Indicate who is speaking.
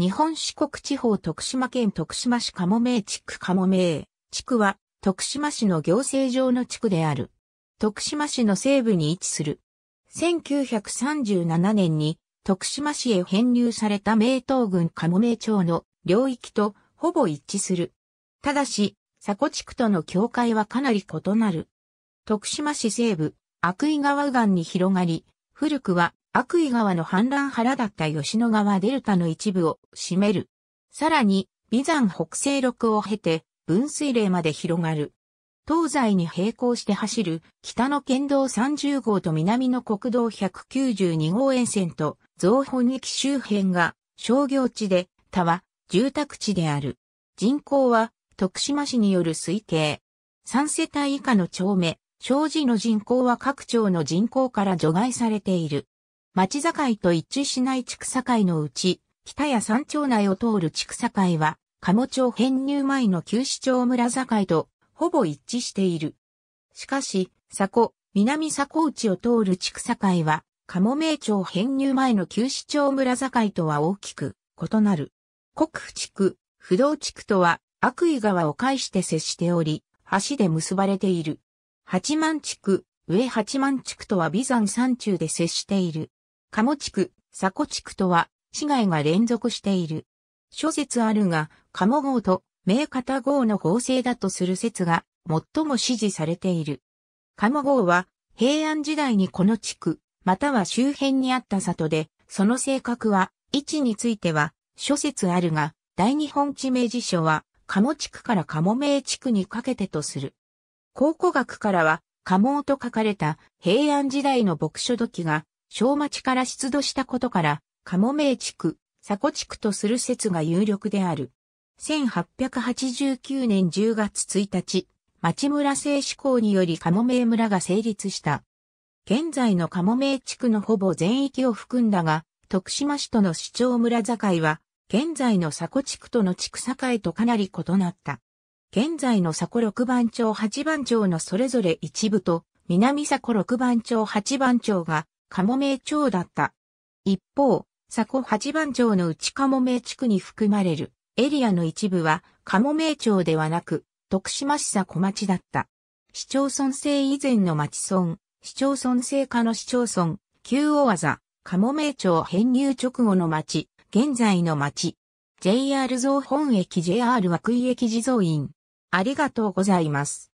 Speaker 1: 日本四国地方徳島県徳島市鴨名地区鴨名地区は徳島市の行政上の地区である。徳島市の西部に位置する。1937年に徳島市へ編入された名東郡鴨名町の領域とほぼ一致する。ただし、佐古地区との境界はかなり異なる。徳島市西部、悪井川右岸に広がり、古くは悪意川の氾濫原だった吉野川デルタの一部を占める。さらに、美山北西麓を経て、分水嶺まで広がる。東西に並行して走る北の県道30号と南の国道192号沿線と増本駅周辺が商業地で、他は住宅地である。人口は徳島市による推計。3世帯以下の町目、庄司の人口は各町の人口から除外されている。町境と一致しない地区境のうち、北や山頂内を通る地区境は、鴨町編入前の旧市町村境とほぼ一致している。しかし、佐古、南佐古内を通る地区境は、鴨名町編入前の旧市町村境とは大きく異なる。国府地区、不動地区とは悪意川を介して接しており、橋で結ばれている。八幡地区、上八幡地区とは美山山中で接している。鴨地区、佐古地区とは、市街が連続している。諸説あるが、鴨号と名方号の合成だとする説が、最も支持されている。鴨号は、平安時代にこの地区、または周辺にあった里で、その性格は、位置については、諸説あるが、大日本地名辞書は、鴨地区から鴨名地区にかけてとする。考古学からは、鴨と書かれた平安時代の牧書土器が小町から出土したことから、カモメ地区、佐古地区とする説が有力である。1889年10月1日、町村制施行によりカモメ村が成立した。現在のカモメ地区のほぼ全域を含んだが、徳島市との市長村境は、現在の佐古地区との地区境とかなり異なった。現在の佐古六番町八番町のそれぞれ一部と、南佐古六番町八番町がかもめ町だった。一方、佐古八番町の内かもめ地区に含まれるエリアの一部はかもめ町ではなく、徳島市佐古町だった。市町村制以前の町村、市町村制下の市町村、旧大技、かもめ町編入直後の町、現在の町。JR 増本駅 JR 枠井駅地蔵院。ありがとうございます。